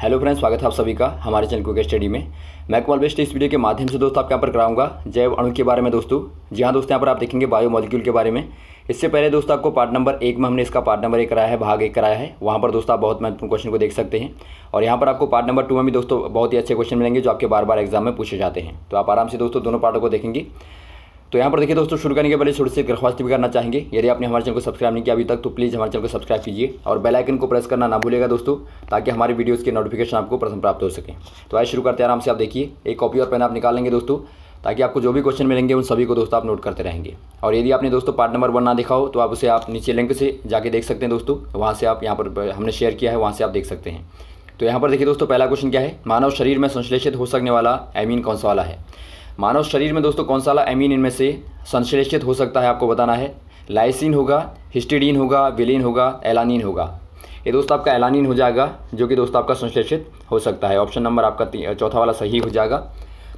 hello friends स्वागत है आप सभी का हमारे चैनल कुक स्टडी में मैं कुमार बेस्ट इस वीडियो के माध्यम से दोस्तों आपके यहाँ पर कराऊंगा जैव अणु के बारे में दोस्तों जी हाँ दोस्तों यहाँ पर आप देखेंगे बायो मॉलिक्यूल के बारे में इससे पहले दोस्तों आपको पार्ट नंबर एक में हमने इसका पार्ट नंबर एक कराया है भाग एक कराया है वहाँ पर दोस्तों आप बहुत महत्वपूर्ण क्वेश्चन को देख सकते हैं और यहाँ पर आपको पार्ट नंबर टू में भी दोस्तों बहुत ही अच्छे क्वेश्चन मिलेंगे जो आपके बार बार एग्जाम में पूछे जाते हैं तो आप आराम से दोस्तों दोनों पार्टों को देखेंगे तो यहाँ पर देखिए दोस्तों शुरू करने के पहले छोटे से दरख्वास्त भी करना चाहेंगे यदि आपने हमारे चैनल को सब्सक्राइब नहीं किया अभी तक तो प्लीज़ हमारे चैनल को सब्सक्राइब कीजिए और बेल आइकन को प्रेस करना ना भूलेगा दोस्तों ताकि हमारे वीडियोस के नोटिफिकेशन आपको प्रथम प्राप्त हो सके तो आज शुरू करते हैं आराम से आप देखिए एक कॉपी और पेन आप निकालेंगे दोस्तों ताकि आपको जो भी क्वेश्चन मिलेंगे उन सभी को दोस्तों आप नोट करते रहेंगे और यदि आपने दोस्तों पार्ट नंबर वन ना दिखाओ तो आप उसे आप नीचे लिंक से जाके देख सकते हैं दोस्तों वहाँ से आप यहाँ पर हमने शेयर किया है वहाँ से आप देख सकते हैं तो यहाँ पर देखिए दोस्तों पहला क्वेश्चन क्या है मानव शरीर में संश्लेषित हो सकने वाला एमीन कौन सा वाला है मानव शरीर में दोस्तों कौन सा वाला एमिन इनमें से संश्लेषित हो सकता है आपको बताना है लाइसिन होगा हिस्टिडीन होगा विलिन होगा एलानिन होगा ये दोस्तों आपका एलानिन हो जाएगा जो कि दोस्तों आपका संश्लेषित हो सकता है ऑप्शन नंबर आपका चौथा वाला सही हो जाएगा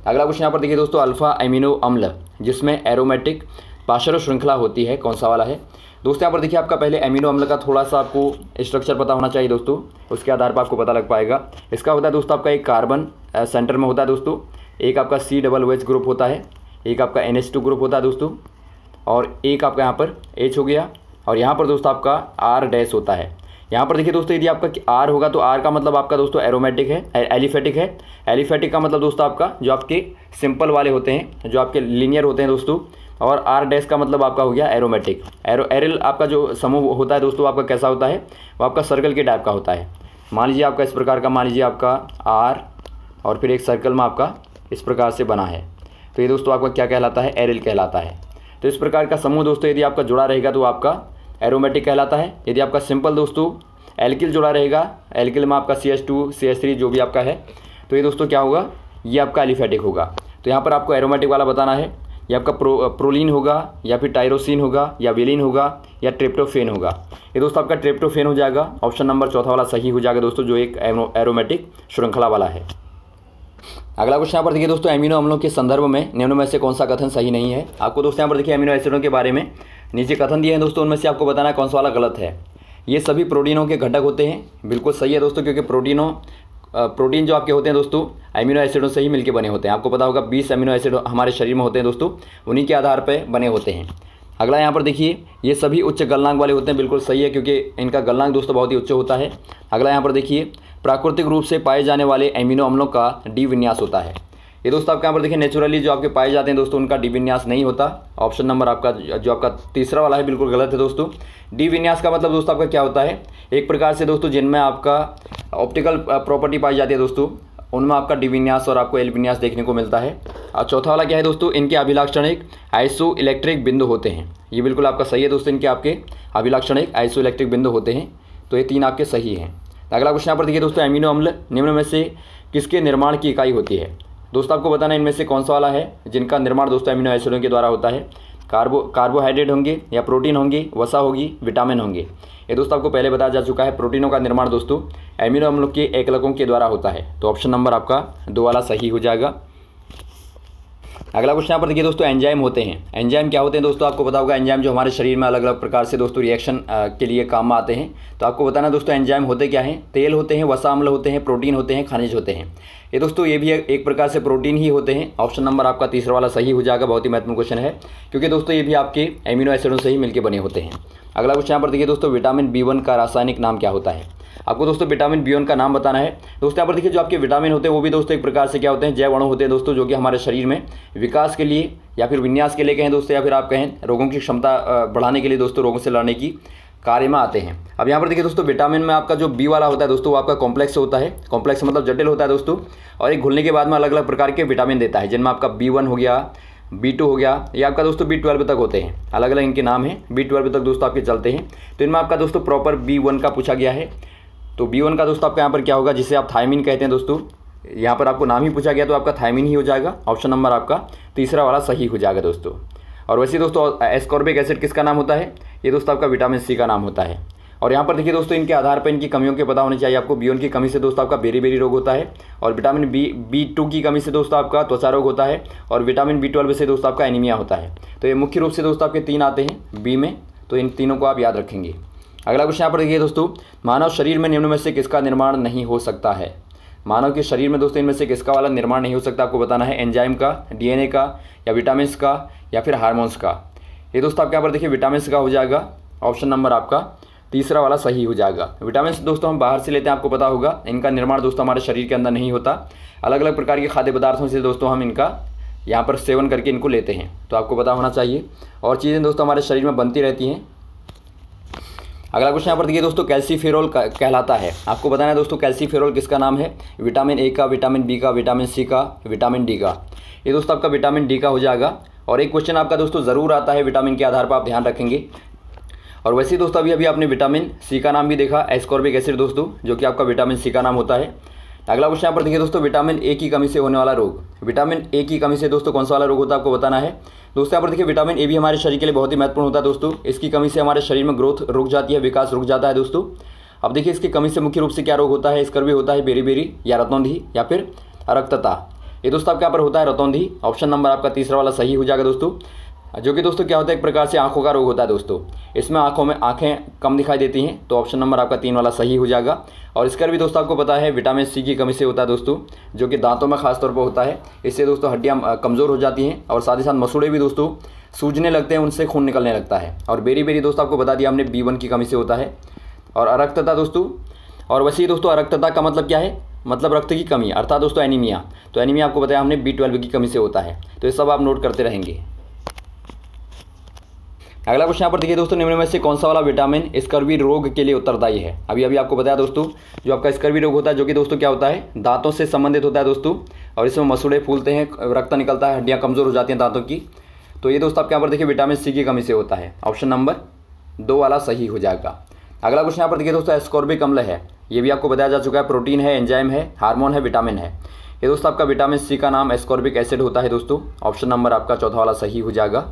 अगला क्वेश्चन यहाँ पर देखिए दोस्तों अल्फ़ा एमिनो अम्ल जिसमें एरोमेटिक पाशर श्रृंखला होती है कौन सा वाला है दोस्तों यहाँ पर देखिए आपका पहले एमिनो अम्ल का थोड़ा सा आपको स्ट्रक्चर पता होना चाहिए दोस्तों उसके आधार पर आपको पता लग पाएगा इसका होता है दोस्तों आपका एक कार्बन सेंटर में होता है दोस्तों एक आपका C double O H group होता है एक आपका एन एच टू ग्रुप होता है दोस्तों और एक आपका यहाँ पर एच हो गया और यहाँ पर दोस्तों आपका आर डैश होता है यहाँ पर देखिए दोस्तों यदि आपका आर होगा तो आर का मतलब आपका दोस्तों एरोमेटिक है एलिफेटिक है एलिफेटिक का मतलब दोस्तों आपका जो आपके सिंपल वाले होते हैं जो आपके लीनियर होते हैं दोस्तों और आर डैश का मतलब आपका हो गया एरोमेटिक एरो एरल आपका जो समूह होता है दोस्तों आपका कैसा होता है वो आपका सर्कल के टाइप का होता है मान लीजिए आपका इस प्रकार का मान लीजिए आपका आर और फिर एक सर्कल में आपका इस प्रकार से बना है तो ये दोस्तों आपका क्या कहलाता है एरिल कहलाता है तो इस प्रकार का समूह दोस्तों यदि आपका जुड़ा रहेगा तो आपका एरोमेटिक कहलाता है यदि आपका सिंपल दोस्तों एल्किल जुड़ा रहेगा एल्किल में आपका C S two C S three जो भी आपका है तो ये दोस्तों क्या होगा ये आपका एलिफेटिक होगा तो यहाँ पर आपको एरोमेटिक वाला बताना है ये आपका प्रो प्रोलिन होगा या फिर टायरोसिन होगा या वेलिन होगा या ट्रिप्टोफेन होगा ये दोस्तों आपका ट्रिप्टोफेन हो जाएगा ऑप्शन नंबर चौथा वाला सही हो जाएगा दोस्तों जो एक एरोमेटिक श्रृंखला वाला है अगला क्वेश्चन यहाँ पर देखिए दोस्तों एमिनो अम्लों के संदर्भ में निम्न में से कौन सा कथन सही नहीं है आपको दोस्तों यहाँ पर देखिए एमिनो एसिडों के बारे में नीचे कथन दिए हैं दोस्तों उनमें से आपको बताना कौन सा वाला गलत है ये सभी प्रोटीनों के घटक होते हैं बिल्कुल सही है दोस्तों क्योंकि प्रोटीनों प्रोटीन जो आपके होते हैं दोस्तों अमीनो एसिडों से ही मिलकर बने होते हैं आपको पता होगा 20 अमीनो एसिड हमारे शरीर में होते हैं दोस्तों उन्हीं के आधार पर बने होते हैं अगला यहाँ पर देखिए ये सभी उच्च गलनांक वाले होते हैं बिल्कुल सही है क्योंकि इनका गलनांक दोस्तों बहुत ही उच्च होता है अगला यहाँ पर देखिए प्राकृतिक रूप से पाए जाने वाले एमिनो अम्लों का डी विन्यास होता है ये दोस्तों आपके यहाँ पर देखिए नेचुरली जो आपके पाए जाते हैं दोस्तों उनका डी विन्यास नहीं होता ऑप्शन नंबर आपका जो आपका तीसरा वाला है बिल्कुल गलत है दोस्तों डी विन्यास का मतलब दोस्तों आपका क्या होता है एक प्रकार से दोस्तों जिनमें आपका ऑप्टिकल प्रॉपर्टी पाई जाती है दोस्तों उनमें आपका डिविन्यास और आपको एलविन्यास देखने को मिलता है और चौथा वाला क्या है दोस्तों इनके अभिलाक्षणिक आइसो इलेक्ट्रिक बिंदु होते हैं ये बिल्कुल आपका सही है दोस्तों इनके आपके अभिलाक्षणिक आइसो इलेक्ट्रिक बिंदु होते हैं तो ये तीन आपके सही हैं अगला क्वेश्चन यहाँ पर देखिए दोस्तों एमिनो अम्ल निम्न में से किसके निर्माण की इकाई होती है दोस्तों आपको बताना इनमें से कौन सा वाला है जिनका निर्माण दोस्तों एमिनो एसिडों के द्वारा होता है कार्बो कार्बोहाइड्रेट होंगे या प्रोटीन होंगे वसा होगी विटामिन होंगे ये दोस्तों आपको पहले बताया जा चुका है प्रोटीनों का निर्माण दोस्तों एमिनो अम्लों के एकलकों के द्वारा होता है तो ऑप्शन नंबर आपका दो वाला सही हो जाएगा अगला क्वेश्चन यहाँ पर देखिए दोस्तों एंजाइम होते हैं एंजाइम क्या होते हैं दोस्तों आपको पता होगा एंजाइम जो हमारे शरीर में अलग अलग प्रकार से दोस्तों रिएक्शन के लिए काम में आते हैं तो आपको बताना दोस्तों एंजाइम होते क्या हैं तेल होते हैं वसा अम्ल होते हैं प्रोटीन होते हैं खनिज होते हैं ये दोस्तों ये भी एक प्रकार से प्रोटीन ही होते हैं ऑप्शन नंबर आपका तीसरा वाला सही हो जाएगा बहुत ही महत्वपूर्ण क्वेश्चन है क्योंकि दोस्तों ये भी आपके एमिनो एसिडों से ही मिलकर बने होते हैं अगला क्वेश्चन यहाँ पर देखिए दोस्तों विटामिन बी वन का रासायनिक नाम क्या होता है आपको दोस्तों विटामिन बी का नाम बताना है दोस्तों यहाँ पर देखिए जो आपके विटामिन होते हैं वो भी दोस्तों एक प्रकार से क्या होते हैं जैव अणु होते हैं दोस्तों जो कि हमारे शरीर में विकास के लिए या फिर विन्यास के लिए कहें दोस्तों या फिर आप कहें रोगों की क्षमता बढ़ाने के लिए दोस्तों रोगों से लड़ने की कार्य में आते हैं अब यहाँ पर देखिए दोस्तों विटामिन में आपका जो बी वाला होता है दोस्तों वो आपका कॉम्प्लेक्स होता है कॉम्प्लेक्स मतलब जटिल होता है दोस्तों और एक घुलने के बाद में अलग अलग प्रकार के विटामिन देता है जिनमें आपका बी वन हो गया बी टू हो गया ये आपका दोस्तों बी ट्वेल्व तक होते हैं अलग अलग इनके नाम हैं बी ट्वेल्व तक दोस्तों आपके चलते हैं तो इनमें आपका दोस्तों प्रॉपर बी वन का पूछा गया है तो बी वन का दोस्तों आपका यहाँ पर क्या होगा जिसे आप थायमिन कहते हैं दोस्तों यहाँ पर आपको नाम ही पूछा गया तो आपका थायमिन ही हो जाएगा ऑप्शन नंबर आपका तो तीसरा वाला सही हो जाएगा दोस्तों और वैसे दोस्तों एस्कॉर्बिक एसिड किसका नाम होता है ये दोस्तों आपका विटामिन सी का नाम होता है और यहाँ पर देखिए दोस्तों इनके आधार पर इनकी कमियों के पता होने चाहिए आपको बी की कमी से दोस्तों आपका बेरी बेरी रोग होता है और विटामिन बी बी टू की कमी से दोस्तों आपका त्वचा रोग होता है और विटामिन बी ट्वेल्व से दोस्तों आपका एनीमिया होता है तो ये मुख्य रूप से दोस्तों आपके तीन आते हैं बी में तो इन तीनों को आप याद रखेंगे अगला क्वेश्चन यहाँ पर देखिए दोस्तों मानव शरीर में निम्न में से किसका निर्माण नहीं हो सकता है मानव के शरीर में दोस्तों इनमें से किसका वाला निर्माण नहीं हो सकता आपको बताना है एंजाइम का डीएनए का या विटामिन का या फिर हार्मोन्स का ये दोस्तों आपके यहाँ पर देखिए विटामिन्स का हो जाएगा ऑप्शन नंबर आपका तीसरा वाला सही हो जाएगा विटामिन दोस्तों हम बाहर से लेते हैं आपको पता होगा इनका निर्माण दोस्तों हमारे शरीर के अंदर नहीं होता अलग अलग प्रकार के खाद्य पदार्थों से दोस्तों हम इनका यहाँ पर सेवन करके इनको लेते हैं तो आपको पता होना चाहिए और चीज़ें दोस्तों हमारे शरीर में बनती रहती हैं अगला क्वेश्चन यहाँ पर देखिए दोस्तों फेरोल कहलाता है आपको बताना है दोस्तों कैल्सीफेरॉल किसका नाम है विटामिन ए का विटामिन बी का विटामिन सी का विटामिन डी का ये दोस्तों आपका विटामिन डी का हो जाएगा और एक क्वेश्चन आपका दोस्तों ज़रूर आता है विटामिन के आधार पर आप ध्यान रखेंगे और वैसे दोस्तों अभी अभी आपने विटामिन सी का नाम भी देखा एस्कॉर्बिक एसिड दोस्तों जो कि आपका विटामिन सी का नाम होता है अगला क्वेश्चन यहाँ पर देखिए दोस्तों विटामिन ए की कमी से होने वाला रोग विटामिन ए की कमी से दोस्तों कौन सा वाला रोग होता है आपको बताना है दोस्तों यहाँ पर देखिए विटामिन ए भी हमारे शरीर के लिए बहुत ही महत्वपूर्ण होता है दोस्तों इसकी कमी से हमारे शरीर में ग्रोथ रुक जाती है विकास रुक जाता है दोस्तों अब देखिए इसकी कमी से मुख्य रूप से क्या रोग होता है इसका भी होता है बेरी बेरी या रतौंधी या फिर रक्तता ये दोस्तों आपके यहाँ पर होता है रतौंधी ऑप्शन नंबर आपका तीसरा वाला सही हो जाएगा दोस्तों जो कि दोस्तों क्या होता है एक प्रकार से आंखों का रोग होता है दोस्तों इसमें आंखों में आंखें कम दिखाई देती हैं तो ऑप्शन नंबर आपका तीन वाला सही हो जाएगा और इसका भी दोस्तों आपको पता है विटामिन सी की कमी से होता है दोस्तों जो कि दांतों में खासतौर पर होता है इससे दोस्तों हड्डियाँ कमज़ोर हो जाती हैं और साथ ही साथ मसूड़े भी दोस्तों सूजने लगते हैं उनसे खून निकलने लगता है और बेरी बेरी दोस्तों आपको बता दिया हमने बी की कमी से होता है और अरक्तता दोस्तों और वैसे ही दोस्तों अरक्तता का मतलब क्या है मतलब रक्त की कमी अर्थात दोस्तों एनीमिया तो एनीमिया आपको बताया हमने बी ट्वेल्व की कमी से होता है तो ये सब आप नोट करते रहेंगे अगला क्वेश्चन यहाँ पर देखिए दोस्तों निम्न में से कौन सा वाला विटामिन स्कर्वी रोग के लिए उत्तरदायी है अभी अभी आपको बताया दोस्तों जो आपका स्कर्वी रोग होता है जो कि दोस्तों क्या होता है दांतों से संबंधित होता है दोस्तों और इसमें मसूड़े फूलते हैं रक्त निकलता है हड्डियाँ कमज़ोर हो जाती हैं दांतों की तो ये दोस्तों आपके यहाँ पर देखिए विटामिन सी की कमी से होता है ऑप्शन नंबर दो वाला सही हो जाएगा अगला क्वेश्चन यहाँ पर देखिए दोस्तों स्कॉर्बिक अम्ल है ये भी आपको बताया जा चुका है प्रोटीन है एंजाइम है हार्मोन है विटामिन है ये दोस्तों आपका विटामिन सी का नाम एस्कॉर्बिक एसिड होता है दोस्तों ऑप्शन नंबर आपका चौथा वाला सही हो जाएगा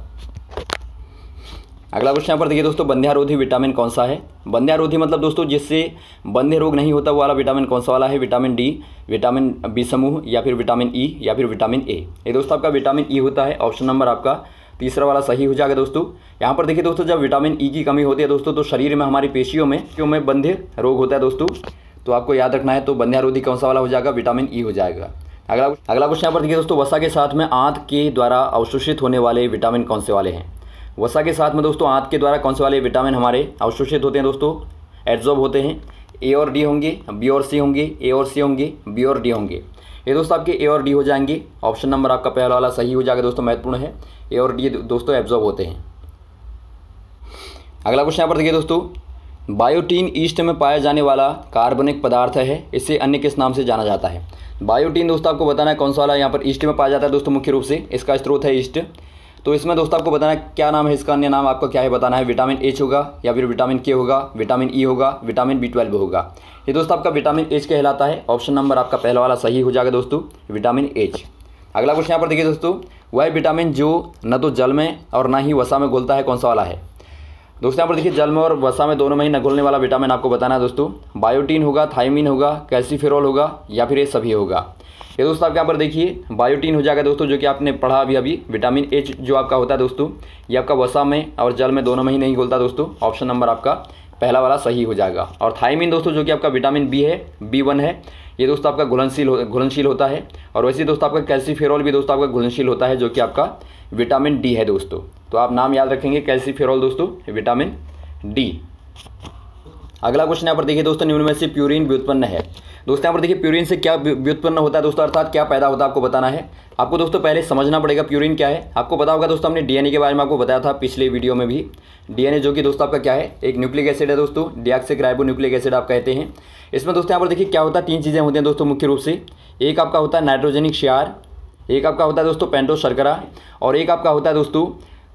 अगला क्वेश्चन यहाँ पर देखिए दोस्तों बंध्यारोधी विटामिन कौन सा है बंध्यारोधी मतलब दोस्तों जिससे बंध्य रोग नहीं होता वो वाला विटामिन कौन सा वाला है विटामिन डी विटामिन बी समूह या फिर विटामिन ई e, या फिर विटामिन ए ये दोस्तों आपका विटामिन ई e होता है ऑप्शन नंबर आपका तीसरा वाला सही हो जाएगा दोस्तों यहाँ पर देखिए दोस्तों जब विटामिन ई e की कमी होती है दोस्तों तो शरीर में हमारी पेशियों में क्यों में बंध्य रोग होता है दोस्तों तो आपको याद रखना है तो बंध्यारोधी कौन सा वाला हो जाएगा विटामिन ई हो जाएगा अगला अगला क्वेश्चन यहाँ पर देखिए दोस्तों वसा के साथ में आंत के द्वारा अवशोषित होने वाले विटामिन कौन से वाले हैं वसा के साथ में दोस्तों आँत के द्वारा कौन से वाले विटामिन हमारे अवशोषित होते हैं दोस्तों एड्जॉर्ब होते हैं ए और डी होंगे बी और सी होंगे ए और सी होंगे बी और डी होंगे ये दोस्तों आपके ए और डी हो जाएंगे ऑप्शन नंबर आपका पहला वाला सही हो जाएगा दोस्तों महत्वपूर्ण है ए और डी दोस्तों एब्जॉर्ब होते हैं अगला क्वेश्चन यहाँ पर देखिए दोस्तों बायोटीन ईस्ट में पाया जाने वाला कार्बनिक पदार्थ है इसे अन्य किस नाम से जाना जाता है बायोटीन दोस्तों आपको बताना है कौन सा वाला यहाँ पर ईस्ट में पाया जाता है दोस्तों मुख्य रूप से इसका स्त्रोत है ईस्ट तो इसमें दोस्तों आपको बताना है क्या नाम है इसका अन्य नाम आपको क्या है बताना है विटामिन एच होगा या फिर विटामिन के होगा विटामिन ई e होगा विटामिन बी ट्वेल्व होगा ये दोस्तों आपका विटामिन एच कहलाता है ऑप्शन नंबर आपका पहला वाला सही हो जाएगा दोस्तों विटामिन एच अगला क्वेश्चन यहाँ पर देखिए दोस्तों वह विटामिन जो न तो जल में और ना ही वसा में घुलता है कौन सा वाला है दोस्तों यहाँ पर देखिए जल में और वसा में दोनों में ही न घुलने वाला विटामिन आपको बताना है दोस्तों बायोटीन होगा थायमिन होगा कैल्सीफेरॉल होगा या फिर ये सभी होगा ये दोस्तों आप यहाँ पर देखिए बायोटीन हो जाएगा दोस्तों जो कि आपने पढ़ा अभी अभी विटामिन एच जो आपका होता है दोस्तों ये आपका वसा में और जल में दोनों में ही नहीं घुलता दोस्तों ऑप्शन नंबर आपका पहला वाला सही हो जाएगा और थायमिन दोस्तों जो कि आपका विटामिन बी है बी वन है ये दोस्तों आपका घुलनशील हो, घुलनशील होता है और वैसे दोस्तों आपका कैल्सीफेरॉल भी दोस्तों आपका घुलनशील होता है जो कि आपका विटामिन डी है दोस्तों तो आप नाम याद रखेंगे कैल्सीफेरॉल दोस्तों विटामिन डी अगला क्वेश्चन यहाँ पर देखिए दोस्तों निम्न में से प्यूरिन व्युत्पन्न है दोस्तों यहाँ पर देखिए प्यूरिन से क्या व्युत्पन्न होता है दोस्तों अर्थात क्या पैदा होता है आपको बताना है आपको दोस्तों पहले समझना पड़ेगा प्यूरिन क्या है आपको पता होगा दोस्तों हमने डीएनए के बारे में आपको बताया था पिछले वीडियो में भी डीएनए जो कि दोस्तों आपका क्या है एक न्यूक्लिक एसिड है दोस्तों डियाक्सिक राइबो न्यूक्लिक एसिड आप कहते हैं इसमें दोस्तों यहाँ पर देखिए क्या होता है तीन चीज़ें होती हैं दोस्तों मुख्य रूप से एक आपका होता है नाइट्रोजेनिक शियार एक आपका होता है दोस्तों पेंटो शर्करा और एक आपका होता है दोस्तों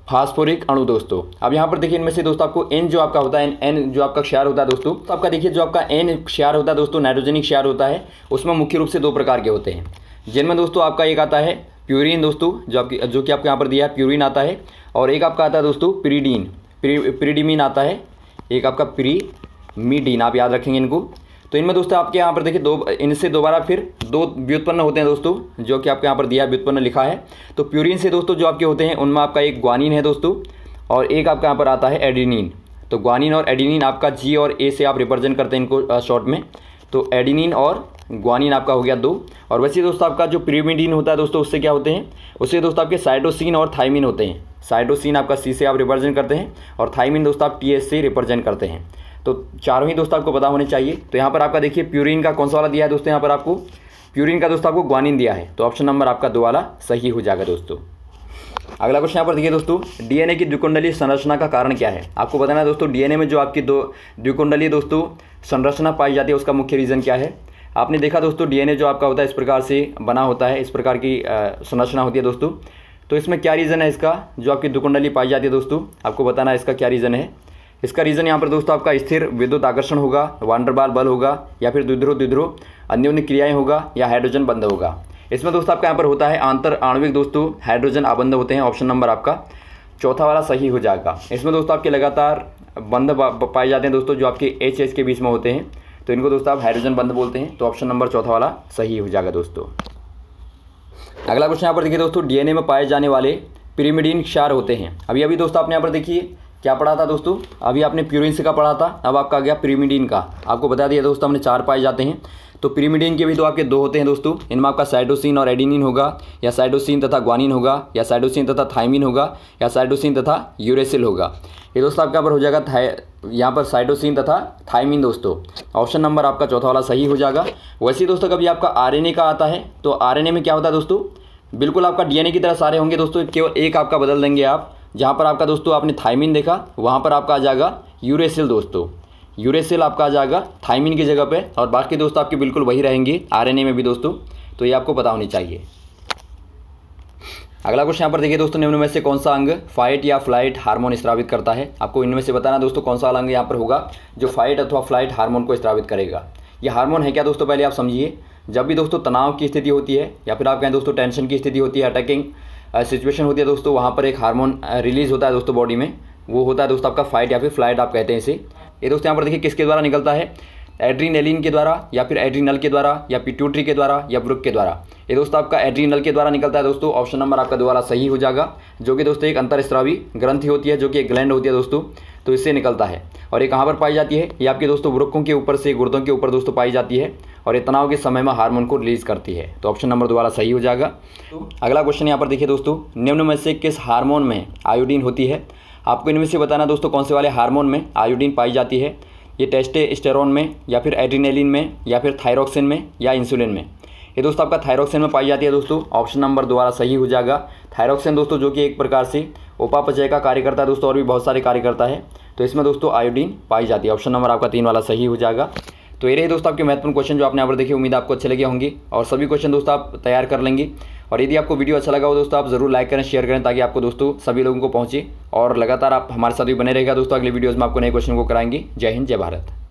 फास्फोरिक अणु दोस्तों अब यहाँ पर देखिए इनमें से दोस्तों आपको एन जो आपका होता है एन जो आपका क्षार होता है दोस्तों तो आपका देखिए जो आपका एन क्षार होता है दोस्तों नाइट्रोजनिक क्षार होता है उसमें मुख्य रूप से दो प्रकार के होते हैं जिनमें दोस्तों आपका एक आता है प्यूरिन दोस्तों जो आपकी जो कि आपको यहाँ पर दिया है प्यूरिन आता है और एक आपका आता है दोस्तों प्रीडीन प्रीडीमिन आता है एक आपका प्रीमीडीन आप याद रखेंगे इनको तो इनमें दोस्तों आपके यहाँ पर देखिए दो इनसे दोबारा फिर दो व्युत्पन्न होते हैं दोस्तों जो कि आपके यहाँ पर दिया व्युत्पन्न लिखा है तो प्यूरिन से दोस्तों जो आपके होते हैं उनमें आपका एक ग्वानिन है दोस्तों और एक आपके यहाँ पर आता है एडिनिन तो ग्वानिन और एडिनिन आपका जी और ए से आप रिप्रेजेंट करते हैं इनको शॉर्ट में तो एडिनिन और ग्वानिन आपका हो गया दो और वैसे दोस्तों आपका जो प्रीमिडीन होता है दोस्तों उससे क्या होते हैं उससे दोस्तों आपके साइटोसिन और थाइमिन होते हैं साइटोसिन आपका सी से आप रिप्रेजेंट करते हैं और थाइमिन दोस्तों आप टी एस से रिप्रेजेंट करते हैं तो चारों ही दोस्त आपको पता होने चाहिए तो यहाँ पर आपका देखिए प्यूरिन का कौन सा वाला दिया है दोस्तों यहाँ पर आपको प्यूरिन का दोस्तों आपको ग्वानिन दिया है तो ऑप्शन नंबर आपका दो वाला सही हो जाएगा दोस्तों अगला क्वेश्चन यहाँ पर देखिए दोस्तों डीएनए की द्विकुंडली संरचना का कारण क्या है आपको बताना है दोस्तों डीएनए में जो आपकी दो द्विकुंडली दोस्तों संरचना पाई जाती है उसका मुख्य रीज़न क्या है आपने देखा दोस्तों डीएनए जो आपका होता है इस प्रकार से बना होता है इस प्रकार की संरचना होती है दोस्तों तो इसमें क्या रीज़न है इसका जो आपकी द्विकुंडली पाई जाती है दोस्तों आपको बताना है इसका क्या रीज़न है इसका रीज़न यहाँ पर दोस्तों आपका स्थिर विद्युत आकर्षण होगा वांडरबाल बल होगा या फिर द्विध्रुव द्विध्रुव अन्योन्य क्रियाएं होगा या हाइड्रोजन बंध होगा इसमें दोस्तों आपका यहाँ पर होता है आंतर आणविक दोस्तों हाइड्रोजन आबंध होते हैं ऑप्शन नंबर आपका चौथा वाला सही हो जाएगा इसमें दोस्तों आपके लगातार बंध पाए जाते हैं दोस्तों जो आपके एच एच के बीच में होते हैं तो इनको दोस्तों आप हाइड्रोजन बंध बोलते हैं तो ऑप्शन नंबर चौथा वाला सही हो जाएगा दोस्तों अगला क्वेश्चन यहाँ पर देखिए दोस्तों डीएनए में पाए जाने वाले पिरीमिडीन क्षार होते हैं अभी अभी दोस्तों आपने यहाँ पर देखिए क्या पढ़ा था दोस्तों अभी आपने प्यूरिन का पढ़ा था अब आपका आ गया प्रीमिडीन का आपको बता दिया दोस्तों हमने चार पाए जाते हैं तो प्रीमिडीन के भी तो आपके दो होते हैं दोस्तों इनमें आपका साइडोसिन और एडिनिन होगा या साइडोसिन तथा ग्वानिन होगा या साइडोसिन तथा थाइमिन होगा या साइडोसिन तथा यूरेसिल होगा ये दोस्तों आपका पर हो जाएगा था यहाँ पर साइडोसिन तथा थाइमिन दोस्तों ऑप्शन नंबर आपका चौथा वाला सही हो जाएगा वैसे दोस्तों कभी आपका आर का आता है तो आर में क्या होता है दोस्तों बिल्कुल आपका डी की तरह सारे होंगे दोस्तों केवल एक आपका बदल देंगे आप जहाँ पर आपका दोस्तों आपने थाइमिन देखा वहाँ पर आपका आ जाएगा यूरेसिल दोस्तों यूरेसिल आपका आ जाएगा थाइमिन की जगह पे और बाकी दोस्तों आपके बिल्कुल वही रहेंगे आरएनए में भी दोस्तों तो ये आपको पता होनी चाहिए अगला क्वेश्चन यहाँ पर देखिए दोस्तों निम्न में से कौन सा अंग फाइट या फ्लाइट हार्मोन स्त्रावित करता है आपको इनमें से बताना दोस्तों कौन सा अंग यहाँ पर होगा जो फाइट अथवा फ्लाइट हार्मोन को स्त्रावित करेगा ये हार्मोन है क्या दोस्तों पहले आप समझिए जब भी दोस्तों तनाव की स्थिति होती है या फिर आप कहें दोस्तों टेंशन की स्थिति होती है अटैकिंग सिचुएशन होती है दोस्तों वहाँ पर एक हार्मोन रिलीज़ होता है दोस्तों बॉडी में वो होता है दोस्तों आपका फाइट या फिर फ्लाइट आप कहते हैं इसे ये दोस्तों यहाँ पर देखिए किसके द्वारा निकलता है एड्रीनलिन के द्वारा या फिर एड्रीनल के द्वारा या पिट्यूटरी के द्वारा या ब्रुक के द्वारा ये दोस्तों आपका एड्रीनल के द्वारा निकलता है दोस्तों ऑप्शन नंबर आपका दोबारा सही हो जाएगा जो कि दोस्तों एक अंतरस्रावी ग्रंथि होती है जो कि एक ग्लैंड होती है दोस्तों तो इससे निकलता है और ये कहाँ पर पाई जाती है ये आपके दोस्तों वृक्कों के ऊपर से गुर्दों के ऊपर दोस्तों पाई जाती है और ये तनाव के समय में हार्मोन को रिलीज करती है तो ऑप्शन नंबर दोबारा सही हो जाएगा तो अगला क्वेश्चन यहाँ पर देखिए दोस्तों निम्न में से किस हार्मोन में आयोडीन होती है आपको इनमें से बताना दोस्तों कौन से वाले हार्मोन में आयोडीन पाई जाती है ये टेस्टे स्टेरॉन में या फिर एड्रीनेलिन में या फिर थायरोक्सिन में या इंसुलिन में ये दोस्तों आपका थायरोक्सिन में पाई जाती है दोस्तों ऑप्शन नंबर दोबारा सही हो जाएगा थायरोक्सिन दोस्तों जो कि एक प्रकार से उपापचय का कार्य करता है दोस्तों और भी बहुत सारे कार्य करता है तो इसमें दोस्तों आयोडीन पाई जाती है ऑप्शन नंबर आपका तीन वाला सही हो जाएगा तो ये रही दोस्तों आपके महत्वपूर्ण क्वेश्चन जो आपने यहाँ पर देखे उम्मीद आपको अच्छे लगे होंगे और सभी क्वेश्चन दोस्तों आप तैयार कर लेंगे और यदि आपको वीडियो अच्छा लगा हो दोस्तों आप जरूर लाइक करें शेयर करें ताकि आपको दोस्तों सभी लोगों को पहुंचे और लगातार आप हमारे साथ भी बने रहेगा दोस्तों अगले वीडियोज़ में आपको नए क्वेश्चन को कराएंगे जय हिंद जय भारत